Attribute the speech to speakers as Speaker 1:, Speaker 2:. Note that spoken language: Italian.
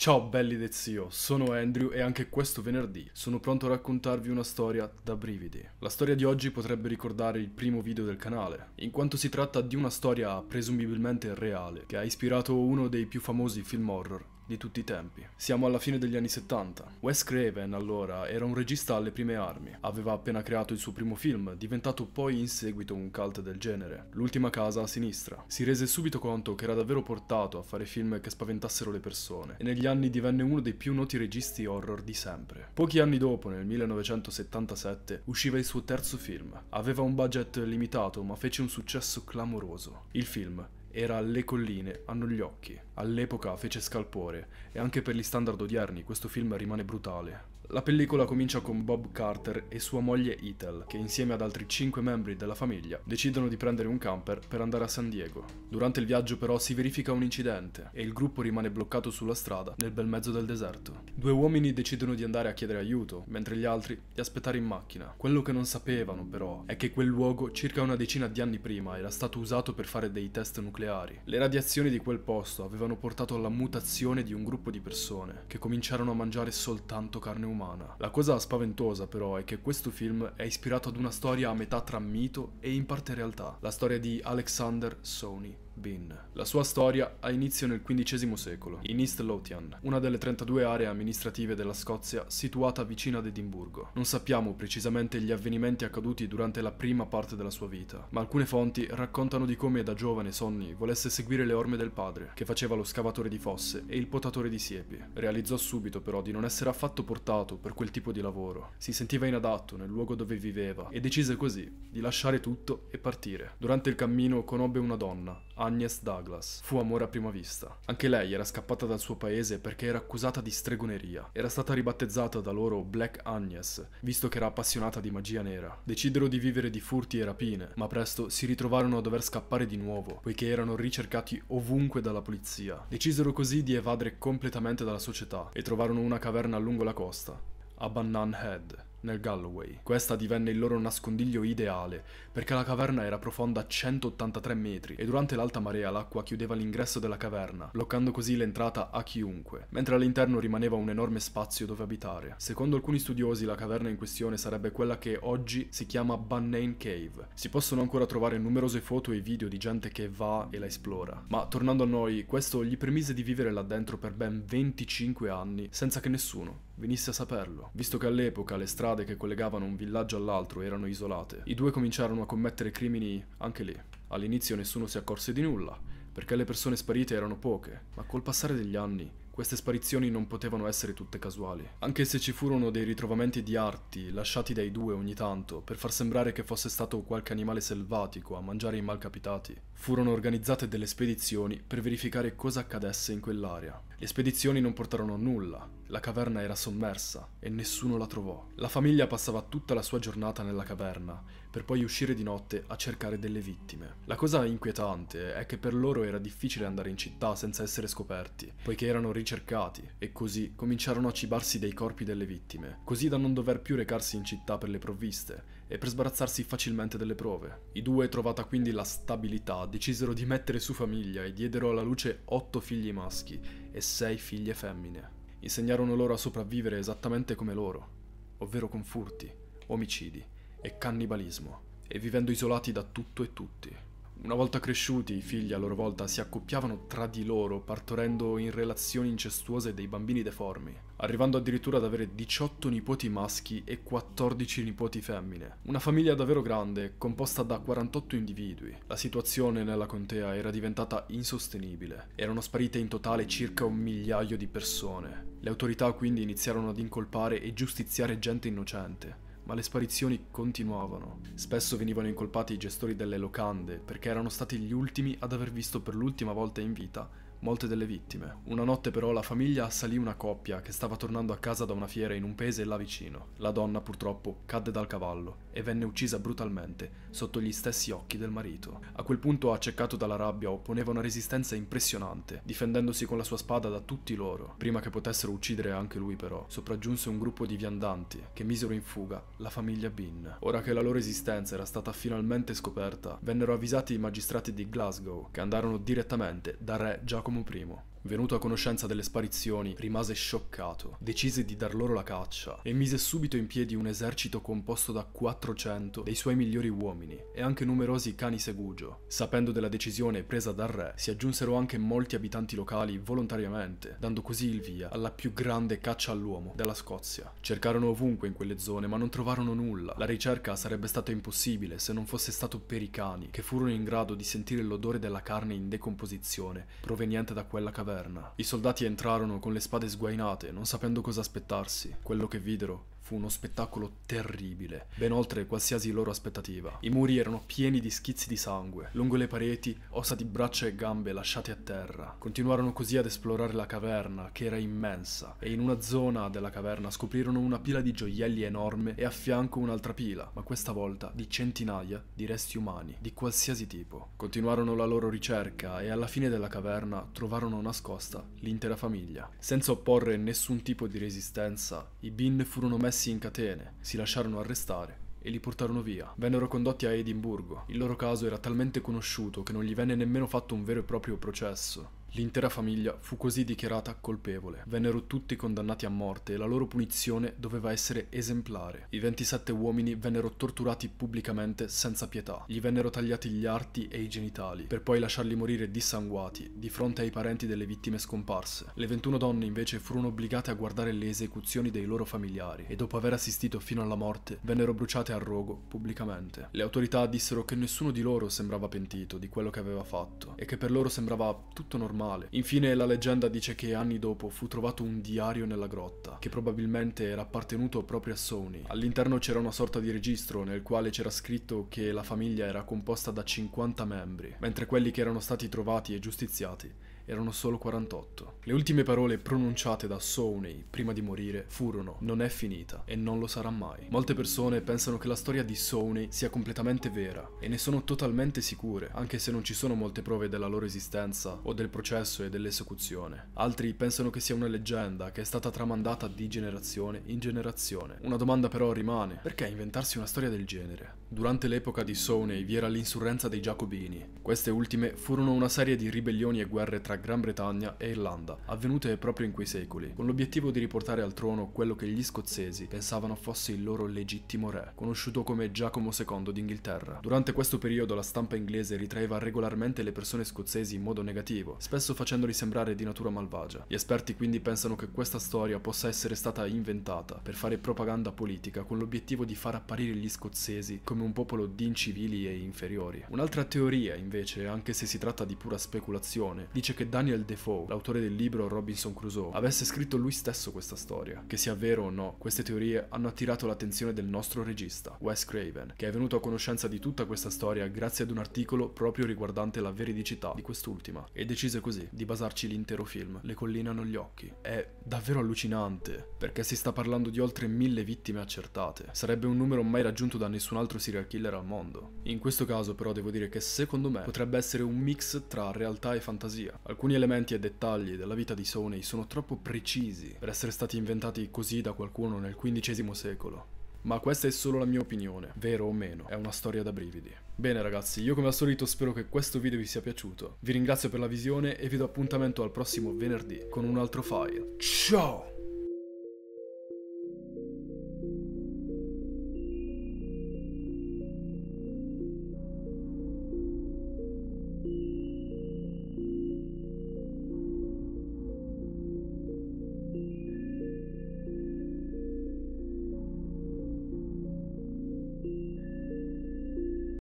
Speaker 1: Ciao belli del zio, sono Andrew e anche questo venerdì sono pronto a raccontarvi una storia da brividi. La storia di oggi potrebbe ricordare il primo video del canale, in quanto si tratta di una storia presumibilmente reale, che ha ispirato uno dei più famosi film horror di tutti i tempi. Siamo alla fine degli anni 70. Wes Craven allora era un regista alle prime armi, aveva appena creato il suo primo film, diventato poi in seguito un cult del genere, L'ultima casa a sinistra. Si rese subito conto che era davvero portato a fare film che spaventassero le persone e negli anni divenne uno dei più noti registi horror di sempre. Pochi anni dopo, nel 1977, usciva il suo terzo film. Aveva un budget limitato ma fece un successo clamoroso. Il film era Le colline, hanno gli occhi. All'epoca fece scalpore e anche per gli standard odierni questo film rimane brutale. La pellicola comincia con Bob Carter e sua moglie Ethel, che insieme ad altri 5 membri della famiglia decidono di prendere un camper per andare a San Diego. Durante il viaggio però si verifica un incidente e il gruppo rimane bloccato sulla strada nel bel mezzo del deserto. Due uomini decidono di andare a chiedere aiuto, mentre gli altri di aspettare in macchina. Quello che non sapevano però è che quel luogo circa una decina di anni prima era stato usato per fare dei test nucleari. Le radiazioni di quel posto avevano portato alla mutazione di un gruppo di persone che cominciarono a mangiare soltanto carne umana umana. La cosa spaventosa però è che questo film è ispirato ad una storia a metà tra mito e in parte realtà, la storia di Alexander Sony. Bin. La sua storia ha inizio nel XV secolo, in East Lothian, una delle 32 aree amministrative della Scozia situata vicino ad Edimburgo. Non sappiamo precisamente gli avvenimenti accaduti durante la prima parte della sua vita, ma alcune fonti raccontano di come da giovane Sonny volesse seguire le orme del padre, che faceva lo scavatore di fosse e il potatore di siepi. Realizzò subito però di non essere affatto portato per quel tipo di lavoro. Si sentiva inadatto nel luogo dove viveva e decise così di lasciare tutto e partire. Durante il cammino conobbe una donna, Anna Agnes Douglas. Fu amore a prima vista. Anche lei era scappata dal suo paese perché era accusata di stregoneria. Era stata ribattezzata da loro Black Agnes, visto che era appassionata di magia nera. Decisero di vivere di furti e rapine, ma presto si ritrovarono a dover scappare di nuovo, poiché erano ricercati ovunque dalla polizia. Decisero così di evadere completamente dalla società e trovarono una caverna lungo la costa, a Bannan Head nel Galloway. Questa divenne il loro nascondiglio ideale, perché la caverna era profonda 183 metri e durante l'alta marea l'acqua chiudeva l'ingresso della caverna, bloccando così l'entrata a chiunque, mentre all'interno rimaneva un enorme spazio dove abitare. Secondo alcuni studiosi la caverna in questione sarebbe quella che oggi si chiama Bannane Cave. Si possono ancora trovare numerose foto e video di gente che va e la esplora. Ma tornando a noi, questo gli permise di vivere là dentro per ben 25 anni senza che nessuno venisse a saperlo, visto che all'epoca le strade che collegavano un villaggio all'altro erano isolate. I due cominciarono a commettere crimini anche lì. All'inizio nessuno si accorse di nulla, perché le persone sparite erano poche, ma col passare degli anni queste sparizioni non potevano essere tutte casuali, anche se ci furono dei ritrovamenti di arti lasciati dai due ogni tanto per far sembrare che fosse stato qualche animale selvatico a mangiare i malcapitati. Furono organizzate delle spedizioni per verificare cosa accadesse in quell'area. Le spedizioni non portarono a nulla, la caverna era sommersa e nessuno la trovò. La famiglia passava tutta la sua giornata nella caverna, per poi uscire di notte a cercare delle vittime. La cosa inquietante è che per loro era difficile andare in città senza essere scoperti, poiché erano ricercati, e così cominciarono a cibarsi dei corpi delle vittime, così da non dover più recarsi in città per le provviste, e per sbarazzarsi facilmente delle prove. I due, trovata quindi la stabilità, decisero di mettere su famiglia e diedero alla luce otto figli maschi e sei figlie femmine. Insegnarono loro a sopravvivere esattamente come loro, ovvero con furti, omicidi e cannibalismo, e vivendo isolati da tutto e tutti. Una volta cresciuti, i figli a loro volta si accoppiavano tra di loro, partorendo in relazioni incestuose dei bambini deformi, arrivando addirittura ad avere 18 nipoti maschi e 14 nipoti femmine. Una famiglia davvero grande, composta da 48 individui. La situazione nella contea era diventata insostenibile. Erano sparite in totale circa un migliaio di persone. Le autorità quindi iniziarono ad incolpare e giustiziare gente innocente ma le sparizioni continuavano. Spesso venivano incolpati i gestori delle locande perché erano stati gli ultimi ad aver visto per l'ultima volta in vita molte delle vittime. Una notte però la famiglia assalì una coppia che stava tornando a casa da una fiera in un paese là vicino. La donna purtroppo cadde dal cavallo e venne uccisa brutalmente sotto gli stessi occhi del marito. A quel punto, accecato dalla rabbia, opponeva una resistenza impressionante, difendendosi con la sua spada da tutti loro. Prima che potessero uccidere anche lui però, sopraggiunse un gruppo di viandanti che misero in fuga la famiglia Bin. Ora che la loro esistenza era stata finalmente scoperta, vennero avvisati i magistrati di Glasgow che andarono direttamente da re Giacomo Giacomo I. Venuto a conoscenza delle sparizioni, rimase scioccato, decise di dar loro la caccia e mise subito in piedi un esercito composto da 400 dei suoi migliori uomini e anche numerosi cani segugio. Sapendo della decisione presa dal re, si aggiunsero anche molti abitanti locali volontariamente, dando così il via alla più grande caccia all'uomo della Scozia. Cercarono ovunque in quelle zone ma non trovarono nulla. La ricerca sarebbe stata impossibile se non fosse stato per i cani, che furono in grado di sentire l'odore della carne in decomposizione proveniente da quella caverna caverna. I soldati entrarono con le spade sguainate, non sapendo cosa aspettarsi. Quello che videro Fu uno spettacolo terribile, ben oltre qualsiasi loro aspettativa. I muri erano pieni di schizzi di sangue, lungo le pareti ossa di braccia e gambe lasciate a terra. Continuarono così ad esplorare la caverna, che era immensa, e in una zona della caverna scoprirono una pila di gioielli enorme e a fianco un'altra pila, ma questa volta di centinaia di resti umani, di qualsiasi tipo. Continuarono la loro ricerca e alla fine della caverna trovarono nascosta l'intera famiglia. Senza opporre nessun tipo di resistenza, i bin furono messi messi in catene, si lasciarono arrestare e li portarono via. Vennero condotti a Edimburgo. Il loro caso era talmente conosciuto che non gli venne nemmeno fatto un vero e proprio processo. L'intera famiglia fu così dichiarata colpevole. Vennero tutti condannati a morte e la loro punizione doveva essere esemplare. I 27 uomini vennero torturati pubblicamente senza pietà. Gli vennero tagliati gli arti e i genitali, per poi lasciarli morire dissanguati di fronte ai parenti delle vittime scomparse. Le 21 donne invece furono obbligate a guardare le esecuzioni dei loro familiari e dopo aver assistito fino alla morte vennero bruciate a rogo pubblicamente. Le autorità dissero che nessuno di loro sembrava pentito di quello che aveva fatto e che per loro sembrava tutto normale normale. Infine la leggenda dice che anni dopo fu trovato un diario nella grotta, che probabilmente era appartenuto proprio a Sony. All'interno c'era una sorta di registro nel quale c'era scritto che la famiglia era composta da 50 membri, mentre quelli che erano stati trovati e giustiziati erano solo 48. Le ultime parole pronunciate da Sony prima di morire furono non è finita e non lo sarà mai. Molte persone pensano che la storia di Sony sia completamente vera e ne sono totalmente sicure, anche se non ci sono molte prove della loro esistenza o del processo e dell'esecuzione. Altri pensano che sia una leggenda che è stata tramandata di generazione in generazione. Una domanda però rimane, perché inventarsi una storia del genere? Durante l'epoca di Sony vi era l'insurrenza dei Giacobini. Queste ultime furono una serie di ribellioni e guerre tra Gran Bretagna e Irlanda, avvenute proprio in quei secoli, con l'obiettivo di riportare al trono quello che gli scozzesi pensavano fosse il loro legittimo re, conosciuto come Giacomo II d'Inghilterra. Durante questo periodo la stampa inglese ritraeva regolarmente le persone scozzesi in modo negativo, spesso facendoli sembrare di natura malvagia. Gli esperti quindi pensano che questa storia possa essere stata inventata per fare propaganda politica con l'obiettivo di far apparire gli scozzesi come un popolo di incivili e inferiori. Un'altra teoria, invece, anche se si tratta di pura speculazione, dice che Daniel Defoe, l'autore del libro Robinson Crusoe, avesse scritto lui stesso questa storia. Che sia vero o no, queste teorie hanno attirato l'attenzione del nostro regista, Wes Craven, che è venuto a conoscenza di tutta questa storia grazie ad un articolo proprio riguardante la veridicità di quest'ultima e decise così di basarci l'intero film, Le colline hanno gli occhi. È davvero allucinante, perché si sta parlando di oltre mille vittime accertate. Sarebbe un numero mai raggiunto da nessun altro serial killer al mondo. In questo caso però devo dire che secondo me potrebbe essere un mix tra realtà e fantasia. Alcune Alcuni elementi e dettagli della vita di Sony sono troppo precisi per essere stati inventati così da qualcuno nel XV secolo. Ma questa è solo la mia opinione, vero o meno, è una storia da brividi. Bene ragazzi, io come al solito spero che questo video vi sia piaciuto. Vi ringrazio per la visione e vi do appuntamento al prossimo venerdì con un altro file. Ciao!